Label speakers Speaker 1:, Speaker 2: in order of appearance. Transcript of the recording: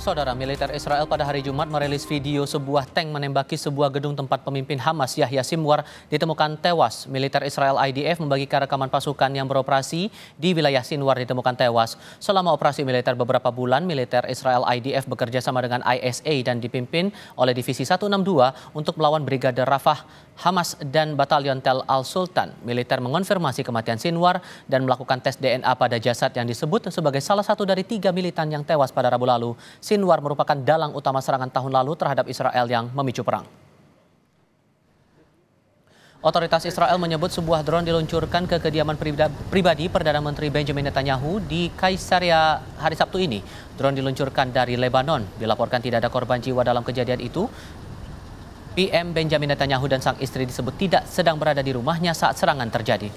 Speaker 1: Saudara militer Israel pada hari Jumat merilis video sebuah tank menembaki sebuah gedung tempat pemimpin Hamas Yahya Simwar ditemukan tewas. Militer Israel IDF membagikan rekaman pasukan yang beroperasi di wilayah Sinwar ditemukan tewas. Selama operasi militer beberapa bulan, militer Israel IDF bekerja sama dengan ISA dan dipimpin oleh Divisi 162 untuk melawan Brigade Rafah Hamas dan Batalion Tel Al-Sultan. Militer mengonfirmasi kematian Sinwar dan melakukan tes DNA pada jasad yang disebut sebagai salah satu dari tiga militan yang tewas pada Rabu lalu. Sinwar merupakan dalang utama serangan tahun lalu terhadap Israel yang memicu perang. Otoritas Israel menyebut sebuah drone diluncurkan ke kediaman pribadi Perdana Menteri Benjamin Netanyahu di Kaisaria hari Sabtu ini. Drone diluncurkan dari Lebanon. Dilaporkan tidak ada korban jiwa dalam kejadian itu. PM Benjamin Netanyahu dan sang istri disebut tidak sedang berada di rumahnya saat serangan terjadi.